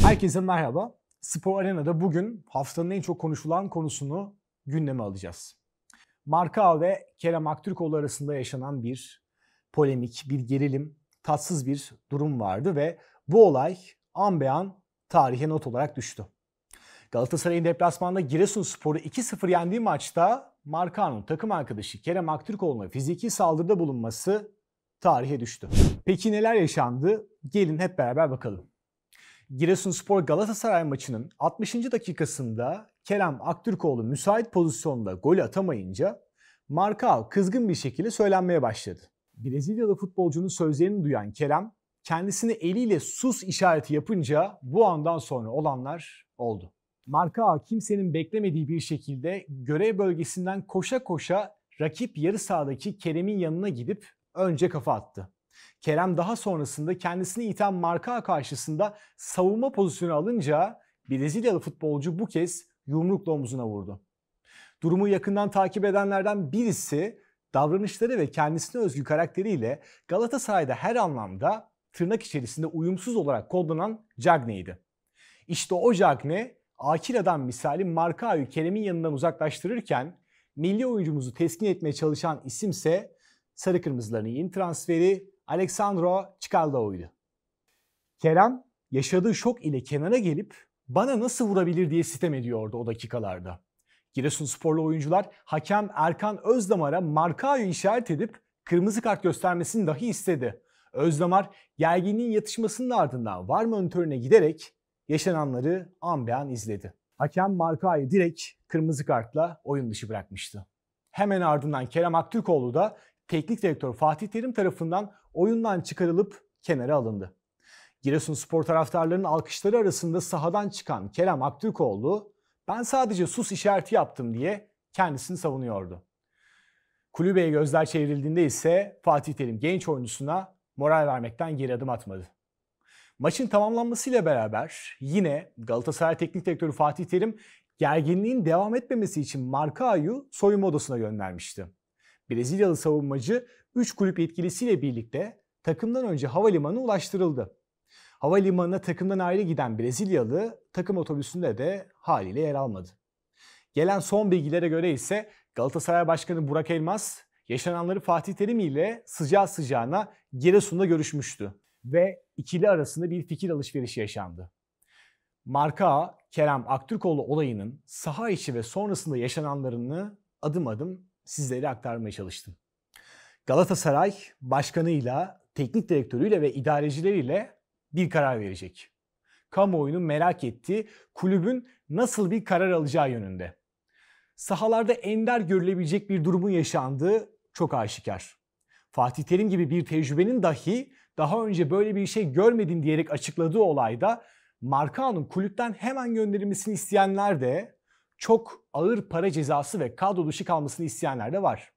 Herkese merhaba. Spor Arena'da bugün haftanın en çok konuşulan konusunu gündeme alacağız. Marka ve Kerem Aktürkoğlu arasında yaşanan bir polemik, bir gerilim, tatsız bir durum vardı ve bu olay an be an tarihe not olarak düştü. Galatasaray'ın deplasmanda Giresunspor'u 2-0 yendiği maçta Marka'nın takım arkadaşı Kerem Aktürkoğlu'na fiziki saldırıda bulunması tarihe düştü. Peki neler yaşandı? Gelin hep beraber bakalım. Giresunspor Galatasaray maçının 60. dakikasında Kerem Aktürkoğlu müsait pozisyonda golü atamayınca Markal kızgın bir şekilde söylenmeye başladı. Brezilyalı futbolcunun sözlerini duyan Kerem kendisini eliyle sus işareti yapınca bu andan sonra olanlar oldu. Marka kimsenin beklemediği bir şekilde görev bölgesinden koşa koşa rakip yarı sahadaki Kerem'in yanına gidip önce kafa attı. Kerem daha sonrasında kendisini iten marka karşısında savunma pozisyonu alınca Brezilyalı futbolcu bu kez yumrukla omzuna vurdu. Durumu yakından takip edenlerden birisi davranışları ve kendisine özgü karakteriyle Galatasaray'da her anlamda tırnak içerisinde uyumsuz olarak kodlanan Cagney'di. İşte o Cagney, akil adam misali Markao'yu Kerem'in yanından uzaklaştırırken milli oyuncumuzu teskin etmeye çalışan isimse sarı kırmızıların yeni transferi Alexandro Çikaldao'ydu. Kerem yaşadığı şok ile kenara gelip bana nasıl vurabilir diye sitem ediyordu o dakikalarda. Giresunsporlu oyuncular hakem Erkan Özdamar'a markayı işaret edip kırmızı kart göstermesini dahi istedi. Özdamar gerginliğin yatışmasının ardından var monitörüne giderek yaşananları an beyan izledi. Hakem markayı direkt kırmızı kartla oyun dışı bırakmıştı. Hemen ardından Kerem Aktürkoğlu da teknik direktör Fatih Terim tarafından oyundan çıkarılıp kenara alındı. Giresun Spor taraftarlarının alkışları arasında sahadan çıkan Kerem Aktürkoğlu ben sadece sus işareti yaptım diye kendisini savunuyordu. Kulübeye gözler çevrildiğinde ise Fatih Terim genç oyuncusuna moral vermekten geri adım atmadı. Maçın tamamlanmasıyla beraber yine Galatasaray Teknik Direktörü Fatih Terim gerginliğin devam etmemesi için Marka Ayu soyunma odasına göndermişti. Brezilyalı savunmacı 3 kulüp yetkilisiyle birlikte takımdan önce havalimanına ulaştırıldı. Havalimanına takımdan ayrı giden Brezilyalı takım otobüsünde de haliyle yer almadı. Gelen son bilgilere göre ise Galatasaray Başkanı Burak Elmas yaşananları Fatih Terim ile sıcağı sıcağına Giresun'da görüşmüştü ve ikili arasında bir fikir alışverişi yaşandı. Marka Kerem Aktürkoğlu olayının saha içi ve sonrasında yaşananlarını adım adım sizlere aktarmaya çalıştım. Galatasaray başkanıyla, teknik direktörüyle ve idarecileriyle bir karar verecek. Kamuoyunun merak ettiği kulübün nasıl bir karar alacağı yönünde. Sahalarda ender görülebilecek bir durumun yaşandığı çok aşikar. Fatih Terim gibi bir tecrübenin dahi daha önce böyle bir şey görmedim diyerek açıkladığı olayda Markanın kulüpten hemen gönderilmesini isteyenler de çok ağır para cezası ve kadro dışı kalmasını isteyenler de var.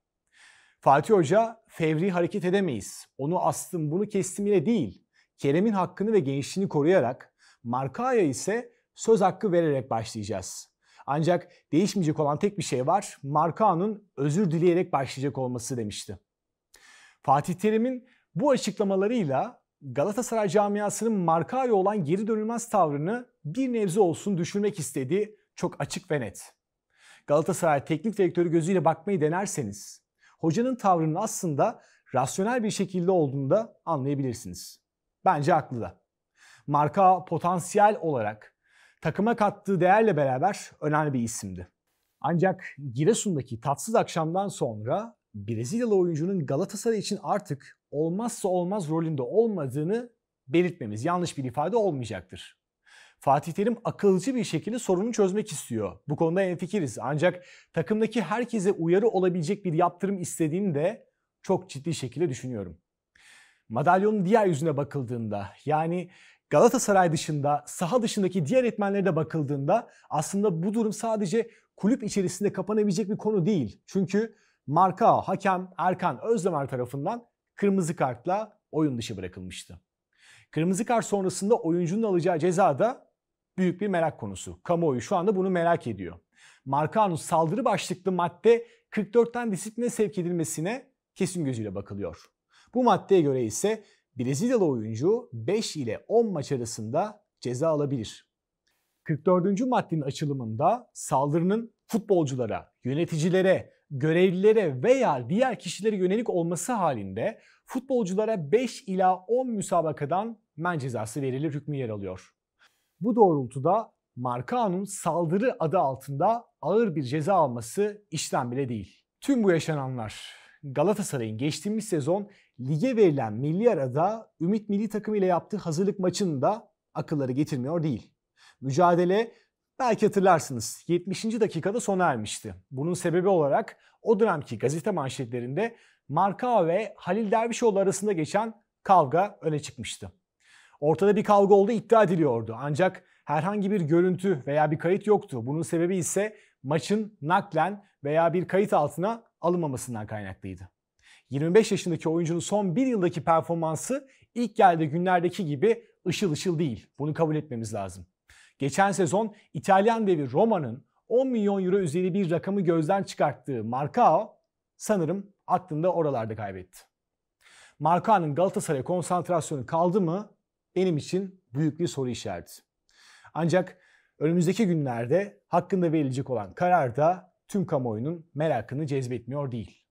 Fatih Hoca fevri hareket edemeyiz. Onu astım bunu kestim ile değil. Kerem'in hakkını ve gençliğini koruyarak Markaya ise söz hakkı vererek başlayacağız. Ancak değişmeyecek olan tek bir şey var. Markao'nun özür dileyerek başlayacak olması demişti. Fatih Terim'in bu açıklamalarıyla Galatasaray camiasının Markaya olan geri dönülmez tavrını bir nebze olsun düşürmek istedi çok açık ve net. Galatasaray teknik direktörü gözüyle bakmayı denerseniz hocanın tavrının aslında rasyonel bir şekilde olduğunu da anlayabilirsiniz. Bence haklı da. Marka potansiyel olarak takıma kattığı değerle beraber önemli bir isimdi. Ancak Giresun'daki tatsız akşamdan sonra Brezilyalı oyuncunun Galatasaray için artık olmazsa olmaz rolünde olmadığını belirtmemiz yanlış bir ifade olmayacaktır. Fatih Terim akılcı bir şekilde sorunu çözmek istiyor. Bu konuda enfikiriz. Ancak takımdaki herkese uyarı olabilecek bir yaptırım istediğini de çok ciddi şekilde düşünüyorum. Madalyonun diğer yüzüne bakıldığında yani Galatasaray dışında saha dışındaki diğer etmenlere de bakıldığında aslında bu durum sadece kulüp içerisinde kapanabilecek bir konu değil. Çünkü Marka, hakem Erkan Özdemer tarafından kırmızı kartla oyun dışı bırakılmıştı. Kırmızı kart sonrasında oyuncunun alacağı ceza da büyük bir merak konusu. Kamuoyu şu anda bunu merak ediyor. Markanus saldırı başlıklı madde 44'ten disipline sevk edilmesine kesin gözüyle bakılıyor. Bu maddeye göre ise Brezilyalı oyuncu 5 ile 10 maç arasında ceza alabilir. 44. maddenin açılımında saldırının futbolculara, yöneticilere, görevlilere veya diğer kişilere yönelik olması halinde futbolculara 5 ila 10 müsabakadan men cezası verilir hükmü yer alıyor. Bu doğrultuda Markao'nun saldırı adı altında ağır bir ceza alması işten bile değil. Tüm bu yaşananlar Galatasaray'ın geçtiğimiz sezon lige verilen milli arada Ümit milli takımı ile yaptığı hazırlık maçında akılları getirmiyor değil. Mücadele belki hatırlarsınız 70. dakikada sona ermişti. Bunun sebebi olarak o dönemki gazete manşetlerinde Marka ve Halil Dervişoğlu arasında geçen kavga öne çıkmıştı. Ortada bir kavga olduğu iddia ediliyordu. Ancak herhangi bir görüntü veya bir kayıt yoktu. Bunun sebebi ise maçın naklen veya bir kayıt altına alınmamasından kaynaklıydı. 25 yaşındaki oyuncunun son bir yıldaki performansı ilk geldiği günlerdeki gibi ışıl ışıl değil. Bunu kabul etmemiz lazım. Geçen sezon İtalyan devi Roma'nın 10 milyon euro üzeri bir rakamı gözden çıkarttığı Marcao sanırım aklında oralarda kaybetti. Marcao'nun Galatasaray konsantrasyonu kaldı mı benim için büyük bir soru işareti. Ancak önümüzdeki günlerde hakkında verilecek olan karar da tüm kamuoyunun merakını cezbetmiyor değil.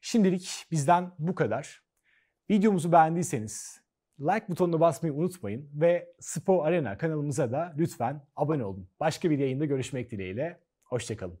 Şimdilik bizden bu kadar. Videomuzu beğendiyseniz like butonuna basmayı unutmayın ve Spor Arena kanalımıza da lütfen abone olun. Başka bir yayında görüşmek dileğiyle. Hoşçakalın.